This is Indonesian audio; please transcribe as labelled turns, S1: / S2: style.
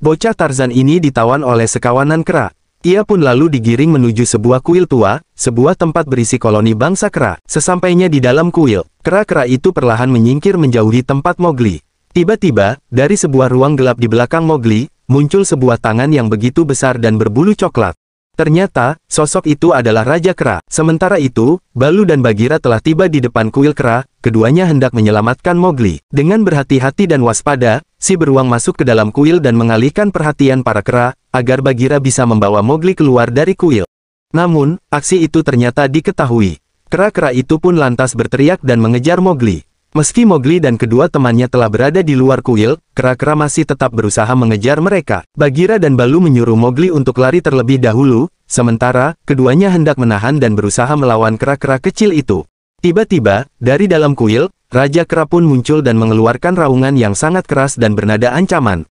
S1: Bocah Tarzan ini ditawan oleh sekawanan kera. Ia pun lalu digiring menuju sebuah kuil tua, sebuah tempat berisi koloni bangsa kera. Sesampainya di dalam kuil, kera-kera itu perlahan menyingkir menjauhi tempat Mowgli. Tiba-tiba, dari sebuah ruang gelap di belakang Mowgli, muncul sebuah tangan yang begitu besar dan berbulu coklat. Ternyata, sosok itu adalah Raja Kera. Sementara itu, Balu dan Bagira telah tiba di depan kuil Kera, keduanya hendak menyelamatkan Mowgli. Dengan berhati-hati dan waspada, si beruang masuk ke dalam kuil dan mengalihkan perhatian para Kera, agar Bagira bisa membawa Mowgli keluar dari kuil. Namun, aksi itu ternyata diketahui. Kera-kera itu pun lantas berteriak dan mengejar Mowgli. Meski Mowgli dan kedua temannya telah berada di luar kuil, kera-kera masih tetap berusaha mengejar mereka. Bagira dan Balu menyuruh Mowgli untuk lari terlebih dahulu, sementara, keduanya hendak menahan dan berusaha melawan kera-kera kecil itu. Tiba-tiba, dari dalam kuil, Raja Kera pun muncul dan mengeluarkan raungan yang sangat keras dan bernada ancaman.